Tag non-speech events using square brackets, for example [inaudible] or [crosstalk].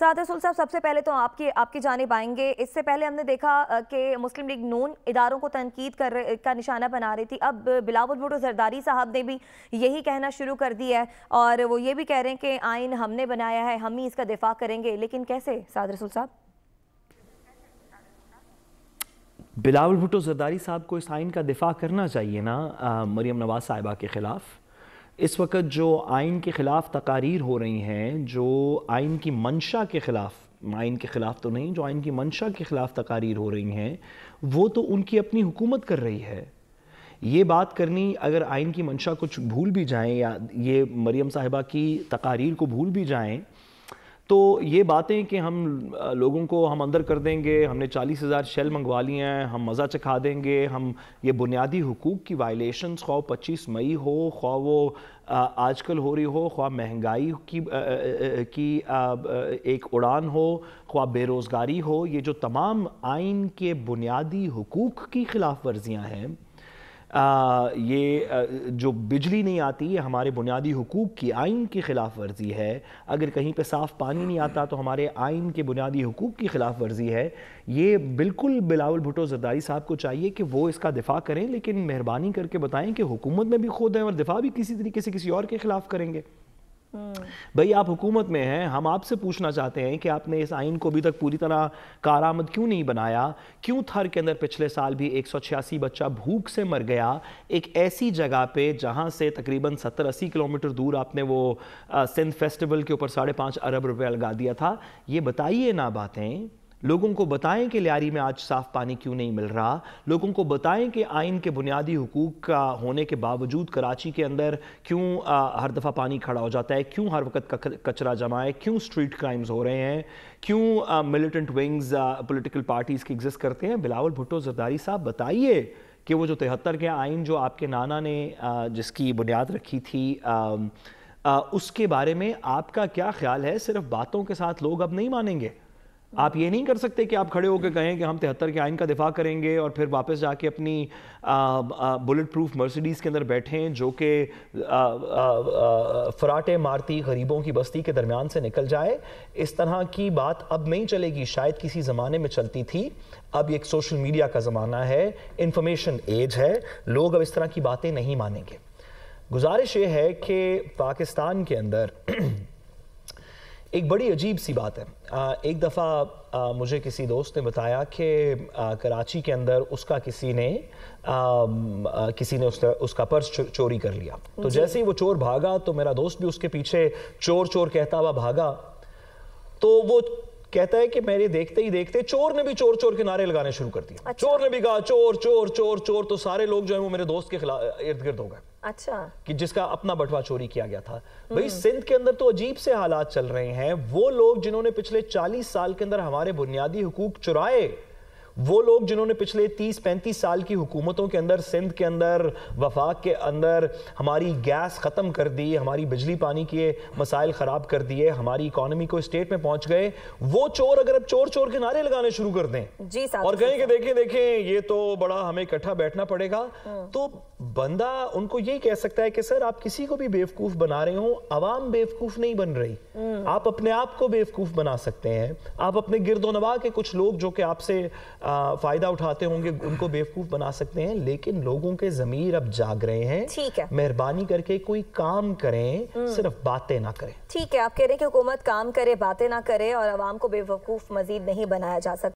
साद रसूल साहब सबसे पहले तो आपकी आपकी जानब आएंगे इससे पहले हमने देखा कि मुस्लिम लीग नून इदारों को तनकीद कर का निशाना बना रही थी अब बिलावल भुटो जरदारी साहब ने भी यही कहना शुरू कर दिया है और वो ये भी कह रहे हैं कि आइन हमने बनाया है हम ही इसका दिफा करेंगे लेकिन कैसे साद रसूल साहब बिलावल भुटो जरदारी साहब को इस आइन का दिफा करना चाहिए ना मरियम नवाज साहिबा के ख़िलाफ़ इस वक्त जो आइन के ख़िलाफ़ तकारीर हो रही हैं जो आइन की मंशा के ख़िलाफ़ आइन के ख़िलाफ़ तो नहीं जो आइन की मंशा के ख़िलाफ़ तकारीर हो रही हैं वो तो उनकी अपनी हुकूमत कर रही है ये बात करनी अगर आइन की मंशा कुछ भूल भी जाएं या ये मरियम साहिबा की तकारीर को भूल भी जाएं तो ये बातें कि हम लोगों को हम अंदर कर देंगे हमने चालीस हज़ार शेल मंगवा लिए हैं हम मज़ा चखा देंगे हम ये बुनियादी हकूक़ की वायलेशन ख्वा पच्चीस मई हो ख्वा वो आजकल हो रही हो ख्वा महंगाई की आ, की आ, एक उड़ान हो ख्वा बेरोज़गारी हो ये जो तमाम आइन के बुनियादी हकूक़ की ख़िलाफ़ वर्जियाँ हैं आ, ये जो बिजली नहीं आती ये हमारे बुनियादी हकूक़ की आइन की ख़िलाफ़ वर्जी है अगर कहीं पे साफ़ पानी नहीं आता तो हमारे आइन के बुनियादी हकूक़ की ख़िलाफ़ वर्जी है ये बिल्कुल बिलावल भुटो जरदारी साहब को चाहिए कि वो इसका दिफा करें लेकिन मेहरबानी करके बताएं कि हुकूमत में भी खुद हैं और दिफा भी किसी तरीके से किसी और के ख़िलाफ़ करेंगे भाई आप हुकूमत में हैं हम आपसे पूछना चाहते हैं कि आपने इस आइन को अभी तक पूरी तरह कारामद क्यों नहीं बनाया क्यों थर के अंदर पिछले साल भी एक बच्चा भूख से मर गया एक ऐसी जगह पे जहां से तकरीबन 70-80 किलोमीटर दूर आपने वो सिंध फेस्टिवल के ऊपर साढ़े पाँच अरब रुपया लगा दिया था ये बताइए ना बातें लोगों को बताएं कि लियारी में आज साफ पानी क्यों नहीं मिल रहा लोगों को बताएं कि आइन के बुनियादी हकूक का होने के बावजूद कराची के अंदर क्यों हर दफ़ा पानी खड़ा हो जाता है क्यों हर वक्त कचरा जमा है क्यों स्ट्रीट क्राइम्स हो रहे हैं क्यों मिलिटेंट विंग्स पोलिटिकल पार्टीज़ की एग्जिस्ट करते हैं बिलावल भुट्टो जरदारी साहब बताइए कि वो जो तिहत्तर के आइन जो आपके नाना ने जिसकी बुनियाद रखी थी उसके बारे में आपका क्या ख्याल है सिर्फ बातों के साथ लोग अब नहीं मानेंगे आप ये नहीं कर सकते कि आप खड़े होकर कहें कि हम तिहत्तर के आइन का दिफा करेंगे और फिर वापस जाके अपनी बुलेट प्रूफ मर्सिडीज़ के अंदर बैठें जो कि फराटे मारती गरीबों की बस्ती के दरमियान से निकल जाए इस तरह की बात अब नहीं चलेगी शायद किसी ज़माने में चलती थी अब एक सोशल मीडिया का ज़माना है इंफॉर्मेशन एज है लोग अब इस तरह की बातें नहीं मानेंगे गुजारिश ये है कि पाकिस्तान के अंदर [clears throat] एक बड़ी अजीब सी बात है आ, एक दफ़ा मुझे किसी दोस्त ने बताया कि कराची के अंदर उसका किसी ने आ, आ, किसी ने उसका उसका पर्स चो, चोरी कर लिया तो जैसे ही वो चोर भागा तो मेरा दोस्त भी उसके पीछे चोर चोर कहता हुआ भागा तो वो कहता है कि मेरे देखते ही देखते चोर ने भी चोर चोर के नारे लगाने शुरू कर दिया अच्छा। चोर ने भी कहा चोर चोर चोर चोर तो सारे लोग जो है वो मेरे दोस्त के खिलाफ इर्द गिर्द हो गए अच्छा कि जिसका अपना बटवा चोरी किया गया था भाई सिंध के अंदर तो अजीब से हालात चल रहे हैं वो लोग जिन्होंने पिछले 40 साल के अंदर हमारे बुनियादी हकूक चुराए वो लोग जिन्होंने पिछले 30-35 साल की हुकूमतों के अंदर सिंध के अंदर वफाक के अंदर हमारी गैस ख़त्म कर दी हमारी बिजली पानी के मसाइल ख़राब कर दिए हमारी इकोनॉमी को स्टेट में पहुंच गए वो चोर अगर अब चोर चोर के नारे लगाने शुरू कर दें जी और कहें कि देखें देखें ये तो बड़ा हमें इकट्ठा बैठना पड़ेगा हाँ। तो बंदा उनको यही कह सकता है कि सर आप किसी को भी बेवकूफ़ बना रहे हो आवाम बेवकूफ़ नहीं बन रही हम्म। आप अपने आप को बेवकूफ़ बना सकते हैं आप अपने गिरदो नवा के कुछ लोग जो कि आपसे फ़ायदा उठाते होंगे उनको बेवकूफ़ बना सकते हैं लेकिन लोगों के ज़मीर अब जाग रहे हैं ठीक है मेहरबानी करके कोई काम करें हम्म। सिर्फ बातें ना करें ठीक है आप कह रहे हैं कि हुकूमत काम करे बातें ना करे और आवाम को बेवकूफ़ मजीद नहीं बनाया जा सकता